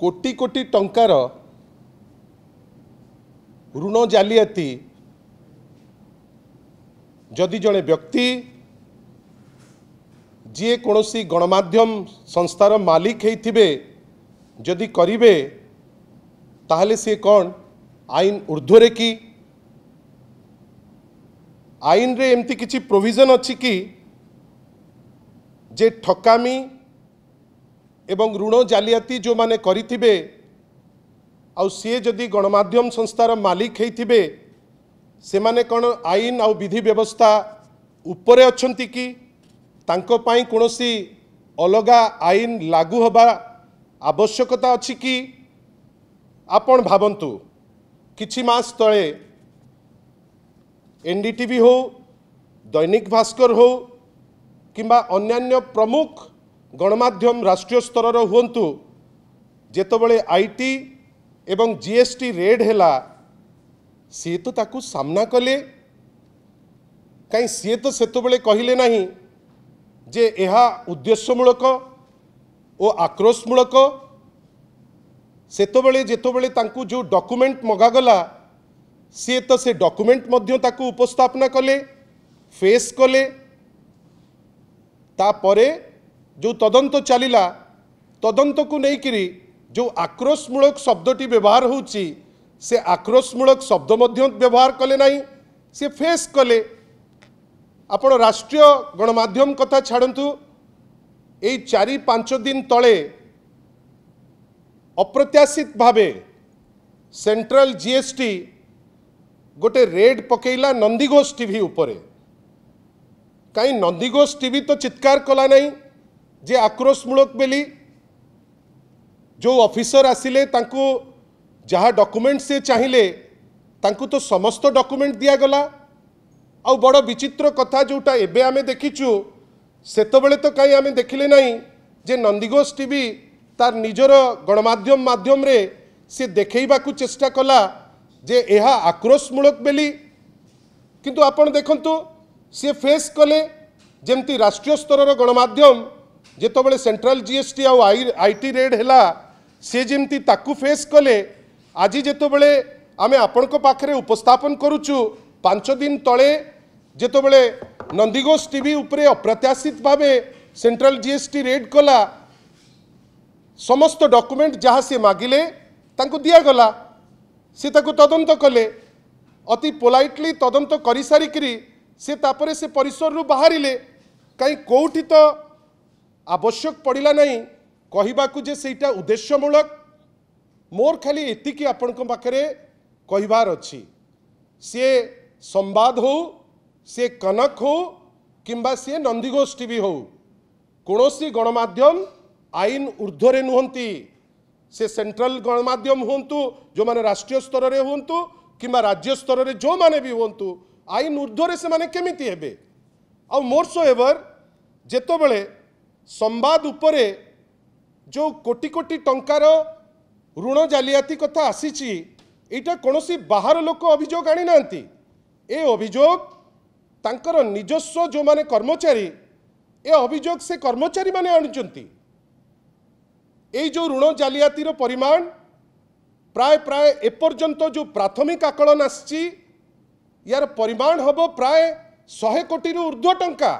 କୋଟି କୋଟି ଟଙ୍କାର ଋଣ ଜାଲିଆତି ଯଦି ଜଣେ ବ୍ୟକ୍ତି ଯିଏ କୌଣସି ଗଣମାଧ୍ୟମ ସଂସ୍ଥାର ମାଲିକ ହେଇଥିବେ ଯଦି କରିବେ ତାହେଲେ ସିଏ କ'ଣ ଆଇନ ଉର୍ଦ୍ଧ୍ୱରେ କି ଆଇନରେ ଏମିତି କିଛି ପ୍ରୋଭିଜନ୍ ଅଛି କି ଯେ ଠକାମୀ এবং ଋଣ ଜାଲିଆତି ଯେଉଁମାନେ କରିଥିବେ ଆଉ ସିଏ ଯଦି ଗଣମାଧ୍ୟମ ସଂସ୍ଥାର ମାଲିକ ହେଇଥିବେ ସେମାନେ କ'ଣ ଆଇନ ଆଉ ବିଧି ବ୍ୟବସ୍ଥା ଉପରେ ଅଛନ୍ତି କି ତାଙ୍କ ପାଇଁ କୌଣସି ଅଲଗା ଆଇନ ଲାଗୁ ହେବା ଆବଶ୍ୟକତା ଅଛି କି ଆପଣ ଭାବନ୍ତୁ କିଛି ମାସ ତଳେ ଏନ୍ ଡି ଟି ଭି ହେଉ ଦୈନିକ ଭାସ୍କର ହେଉ କିମ୍ବା ଅନ୍ୟାନ୍ୟ ପ୍ରମୁଖ ଗଣମାଧ୍ୟମ ରାଷ୍ଟ୍ରୀୟ ସ୍ତରର ହୁଅନ୍ତୁ ଯେତେବେଳେ ଆଇଟି ଏବଂ ଜିଏସ୍ଟି ରେଡ୍ ହେଲା ସିଏ ତ ତାକୁ ସାମ୍ନା କଲେ କାହିଁ ସିଏ ତ ସେତେବେଳେ କହିଲେ ନାହିଁ ଯେ ଏହା ଉଦ୍ଦେଶ୍ୟମୂଳକ ଓ ଆକ୍ରୋଶମୂଳକ ସେତେବେଳେ ଯେତେବେଳେ ତାଙ୍କୁ ଯେଉଁ ଡକୁମେଣ୍ଟ ମଗାଗଲା ସିଏ ତ ସେ ଡକୁମେଣ୍ଟ ମଧ୍ୟ ତାକୁ ଉପସ୍ଥାପନା କଲେ ଫେସ୍ କଲେ ତାପରେ ଯେଉଁ ତଦନ୍ତ ଚାଲିଲା ତଦନ୍ତକୁ ନେଇକରି ଯେଉଁ ଆକ୍ରୋଶମୂଳକ ଶବ୍ଦଟି ବ୍ୟବହାର ହେଉଛି ସେ ଆକ୍ରୋଶମୂଳକ ଶବ୍ଦ ମଧ୍ୟ ବ୍ୟବହାର କଲେ ନାହିଁ ସେ ଫେସ୍ କଲେ ଆପଣ ରାଷ୍ଟ୍ରୀୟ ଗଣମାଧ୍ୟମ କଥା ଛାଡ଼ନ୍ତୁ ଏଇ ଚାରି ପାଞ୍ଚ ଦିନ ତଳେ ଅପ୍ରତ୍ୟାଶିତ ଭାବେ ସେଣ୍ଟ୍ରାଲ ଜିଏସ୍ଟି ଗୋଟେ ରେଡ୍ ପକେଇଲା ନନ୍ଦିଘୋଷ ଟିଭି ଉପରେ କାହିଁ ନନ୍ଦିଘୋଷ ଟିଭି ତ ଚିତ୍କାର କଲା ନାହିଁ ଯେ ଆକ୍ରୋଶମୂଳକ ବୋଲି ଯେଉଁ ଅଫିସର ଆସିଲେ ତାଙ୍କୁ ଯାହା ଡକୁମେଣ୍ଟ ସେ ଚାହିଁଲେ ତାଙ୍କୁ ତ ସମସ୍ତ ଡକୁମେଣ୍ଟ ଦିଆଗଲା ଆଉ ବଡ଼ ବିଚିତ୍ର କଥା ଯେଉଁଟା ଏବେ ଆମେ ଦେଖିଛୁ ସେତେବେଳେ ତ କାହିଁ ଆମେ ଦେଖିଲେ ନାହିଁ ଯେ ନନ୍ଦିଘୋଷ ଟିଭି ତାର ନିଜର ଗଣମାଧ୍ୟମ ମାଧ୍ୟମରେ ସେ ଦେଖାଇବାକୁ ଚେଷ୍ଟା କଲା ଯେ ଏହା ଆକ୍ରୋଶମୂଳକ ବୋଲି କିନ୍ତୁ ଆପଣ ଦେଖନ୍ତୁ ସିଏ ଫେସ୍ କଲେ ଯେମିତି ରାଷ୍ଟ୍ରୀୟ ସ୍ତରର ଗଣମାଧ୍ୟମ যেতবে সেন্ট্রাল জিএসটি আইটি রেড হেলা সে যেমি তাকে ফেস কলে আজ যেতবে আমি আপনার পাখে উপস্থাপন করুছু পাঁচ দিন তলে যেতবে নন্দীঘোষ টিভি উপরে অপ্রত্যাশিত ভাবে সেন্ট্রাল জিএসটি রেড কলা সমস্ত ডকুমেন্ট যা সে মাগিলে তাঁকু দিয়াগলা সে তাকে তদন্ত কলে অতি পোলাইটলি তদন্ত করে সারিকি সে তাপরে সে পরিসরু বাহারে কাই কোটি তো ଆବଶ୍ୟକ ପଡ଼ିଲା ନାହିଁ କହିବାକୁ ଯେ ସେଇଟା ଉଦ୍ଦେଶ୍ୟମୂଳକ ମୋର ଖାଲି ଏତିକି ଆପଣଙ୍କ ପାଖରେ କହିବାର ଅଛି ସିଏ ସମ୍ବାଦ ହଉ ସିଏ କନକ ହଉ କିମ୍ବା ସିଏ ନନ୍ଦିଘୋଷ ଟିଭି ହଉ କୌଣସି ଗଣମାଧ୍ୟମ ଆଇନ ଉର୍ଦ୍ଧ୍ୱରେ ନୁହନ୍ତି ସେ ସେଣ୍ଟ୍ରାଲ ଗଣମାଧ୍ୟମ ହୁଅନ୍ତୁ ଯେଉଁମାନେ ରାଷ୍ଟ୍ରୀୟ ସ୍ତରରେ ହୁଅନ୍ତୁ କିମ୍ବା ରାଜ୍ୟ ସ୍ତରରେ ଯେଉଁମାନେ ବି ହୁଅନ୍ତୁ ଆଇନ ଉର୍ଦ୍ଧ୍ୱରେ ସେମାନେ କେମିତି ହେବେ ଆଉ ମୋର୍ ସୋ ଏଭର୍ ଯେତେବେଳେ ସମ୍ବାଦ ଉପରେ ଯେଉଁ କୋଟି କୋଟି ଟଙ୍କାର ଋଣ ଜାଲିଆତି କଥା ଆସିଛି ଏଇଟା କୌଣସି ବାହାର ଲୋକ ଅଭିଯୋଗ ଆଣିନାହାନ୍ତି ଏ ଅଭିଯୋଗ ତାଙ୍କର ନିଜସ୍ୱ ଯେଉଁମାନେ କର୍ମଚାରୀ ଏ ଅଭିଯୋଗ ସେ କର୍ମଚାରୀମାନେ ଆଣୁଛନ୍ତି ଏଇ ଯେଉଁ ଋଣ ଜାଲିଆତିର ପରିମାଣ ପ୍ରାୟ ପ୍ରାୟ ଏପର୍ଯ୍ୟନ୍ତ ଯେଉଁ ପ୍ରାଥମିକ ଆକଳନ ଆସିଛି ୟାର ପରିମାଣ ହେବ ପ୍ରାୟ ଶହେ କୋଟିରୁ ଉର୍ଦ୍ଧ୍ୱ ଟଙ୍କା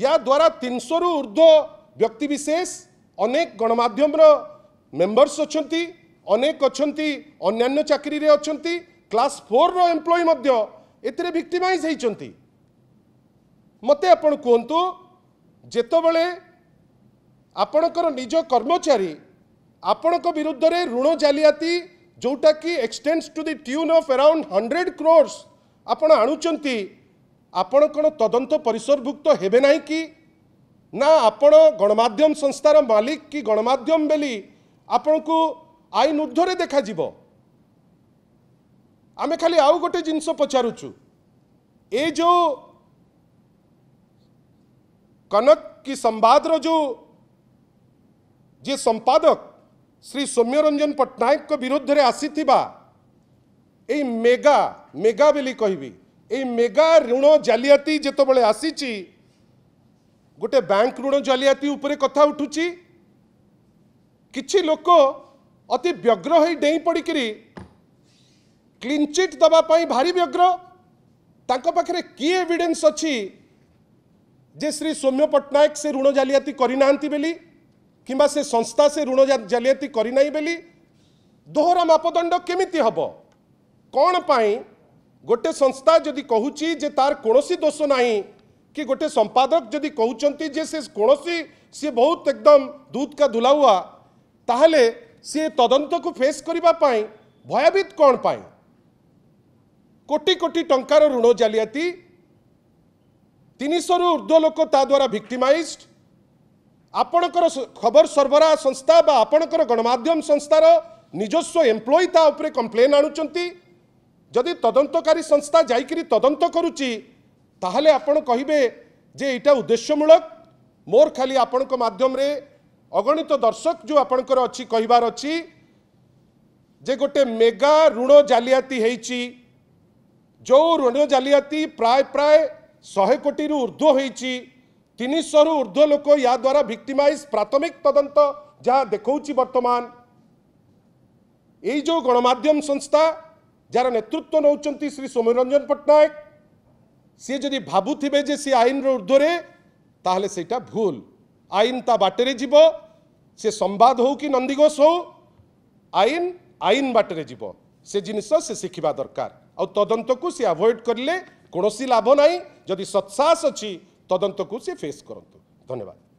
ୟାଦ୍ୱାରା ତିନିଶହରୁ ଉର୍ଦ୍ଧ୍ୱ ବ୍ୟକ୍ତିବିଶେଷ ଅନେକ ଗଣମାଧ୍ୟମର ମେମ୍ବର୍ସ ଅଛନ୍ତି ଅନେକ ଅଛନ୍ତି ଅନ୍ୟାନ୍ୟ ଚାକିରିରେ ଅଛନ୍ତି କ୍ଲାସ୍ ଫୋର୍ର ଏମ୍ପ୍ଲୟି ମଧ୍ୟ ଏଥିରେ ଭିକ୍ଟିମାଇଜ୍ ହୋଇଛନ୍ତି ମୋତେ ଆପଣ କୁହନ୍ତୁ ଯେତେବେଳେ ଆପଣଙ୍କର ନିଜ କର୍ମଚାରୀ ଆପଣଙ୍କ ବିରୁଦ୍ଧରେ ଋଣ ଜାଲିଆତି ଯେଉଁଟାକି extends to the tune of around hundred crores ଆପଣ ଆଣୁଛନ୍ତି ଆପଣ କ'ଣ ତଦନ୍ତ ପରିସରଭୁକ୍ତ ହେବେ ନାହିଁ କି ନା ଆପଣ ଗଣମାଧ୍ୟମ ସଂସ୍ଥାର ମାଲିକ କି ଗଣମାଧ୍ୟମ ବୋଲି ଆପଣଙ୍କୁ ଆଇନ ଉର୍ଦ୍ଧ୍ୱରେ ଦେଖାଯିବ ଆମେ ଖାଲି ଆଉ ଗୋଟେ ଜିନିଷ ପଚାରୁଛୁ ଏ ଯେଉଁ କନକ କି ସମ୍ବାଦର ଯେଉଁ ଯିଏ ସମ୍ପାଦକ ଶ୍ରୀ ସୌମ୍ୟରଞ୍ଜନ ପଟ୍ଟନାୟକଙ୍କ ବିରୁଦ୍ଧରେ ଆସିଥିବା ଏଇ ମେଗା ମେଗା ବୋଲି କହିବି এই মেগା ଋଣ ଜାଲିଆତି ଯେତେବେଳେ ଆସିଛି ଗୋଟେ ବ୍ୟାଙ୍କ ଋଣ ଜାଲିଆତି ଉପରେ କଥା ଉଠୁଛି କିଛି ଲୋକ ଅତି ବ୍ୟଗ୍ର ହୋଇ ଡେଇଁ ପଡ଼ିକିରି କ୍ଲିନ୍ଚିଟ୍ ଦେବା ପାଇଁ ଭାରି ବ୍ୟଗ୍ର ତାଙ୍କ ପାଖରେ କିଏ ଏଭିଡେନ୍ସ ଅଛି ଯେ ଶ୍ରୀ ସୌମ୍ୟ ପଟ୍ଟନାୟକ ସେ ଋଣ ଜାଲିଆତି କରିନାହାନ୍ତି ବୋଲି କିମ୍ବା ସେ ସଂସ୍ଥା ସେ ଋଣ ଜାଲିଆତି କରିନାହିଁ ବୋଲି ଦୋହରା ମାପଦଣ୍ଡ କେମିତି ହେବ କ'ଣ ପାଇଁ গোটে সংস্থা যদি কুচি যে তার কোণী দোষ না কি গোটে সম্পাদক যদি কুমার যে সে কোণী সি বহু একদম দুধ কা ধুলা হুয়া তাহলে সি তদন্তকু ফেস করা ভয়াবিত কণ পাই কোটি কোটি টঙ্কার ঋণ জালিয়াতি তিনশরু ঊর্ধ্ব লোক তা দ্বারা ভিক্টিমাইজড আপনার খবর সরবরাহ সংস্থা বা আপনার গণমাধ্যম সংস্থার নিজস্ব এমপ্লয়ী তা উপরে কমপ্লেন ଆଣୁଛନ୍ତି ଯଦି ତଦନ୍ତକାରୀ ସଂସ୍ଥା ଯାଇକରି ତଦନ୍ତ କରୁଛି ତାହେଲେ ଆପଣ କହିବେ ଯେ ଏଇଟା ଉଦ୍ଦେଶ୍ୟମୂଳକ ମୋର ଖାଲି ଆପଣଙ୍କ ମାଧ୍ୟମରେ ଅଗଣିତ ଦର୍ଶକ ଯେଉଁ ଆପଣଙ୍କର ଅଛି କହିବାର ଅଛି ଯେ ଗୋଟେ ମେଗା ଋଣ ଜାଲିଆତି ହେଇଛି ଯେଉଁ ଋଣ ଜାଲିଆତି ପ୍ରାୟ ପ୍ରାୟ ଶହେ କୋଟିରୁ ଉର୍ଦ୍ଧ୍ୱ ହେଇଛି ତିନିଶହରୁ ଉର୍ଦ୍ଧ୍ୱ ଲୋକ ୟାଦ୍ୱାରା ଭିକ୍ଟିମାଇଜ୍ ପ୍ରାଥମିକ ତଦନ୍ତ ଯାହା ଦେଖାଉଛି ବର୍ତ୍ତମାନ ଏଇ ଯେଉଁ ଗଣମାଧ୍ୟମ ସଂସ୍ଥା যারা নেতৃত্ব নেওয়া শ্রী সৌম্যরঞ্জন পট্টনাক সে যদি ভাবুবে যে সে আইনর ঊর্ধ্বরে তাহলে সেটা ভুল আইন তা বাটরে যাব সে সম্বাদ হোক কি নন্দীঘোষ হোক আইন আইন বাটরে যাব সে জিনিস সে শিখিবা দরকার আদন্তকু সে আভয়েড করলে কোণী লাভ নাই যদি সৎসাহস অছি সে ফেস করতো ধন্যবাদ